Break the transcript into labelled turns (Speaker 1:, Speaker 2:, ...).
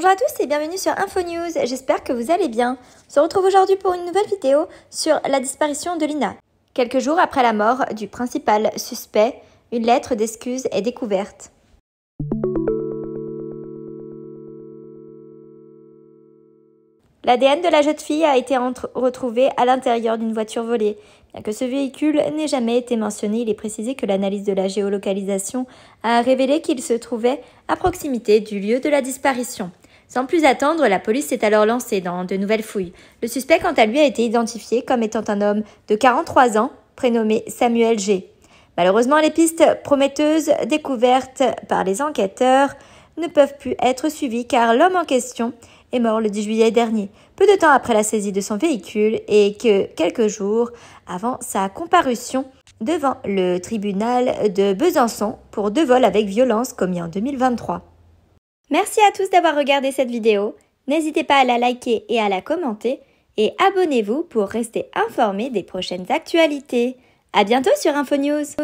Speaker 1: Bonjour à tous et bienvenue sur InfoNews, j'espère que vous allez bien. On se retrouve aujourd'hui pour une nouvelle vidéo sur la disparition de Lina. Quelques jours après la mort du principal suspect, une lettre d'excuse est découverte. L'ADN de la jeune fille a été retrouvé à l'intérieur d'une voiture volée. Bien que ce véhicule n'ait jamais été mentionné, il est précisé que l'analyse de la géolocalisation a révélé qu'il se trouvait à proximité du lieu de la disparition. Sans plus attendre, la police s'est alors lancée dans de nouvelles fouilles. Le suspect, quant à lui, a été identifié comme étant un homme de 43 ans, prénommé Samuel G. Malheureusement, les pistes prometteuses découvertes par les enquêteurs ne peuvent plus être suivies car l'homme en question est mort le 10 juillet dernier, peu de temps après la saisie de son véhicule et que quelques jours avant sa comparution devant le tribunal de Besançon pour deux vols avec violence commis en 2023. Merci à tous d'avoir regardé cette vidéo. N'hésitez pas à la liker et à la commenter. Et abonnez-vous pour rester informé des prochaines actualités. À bientôt sur InfoNews!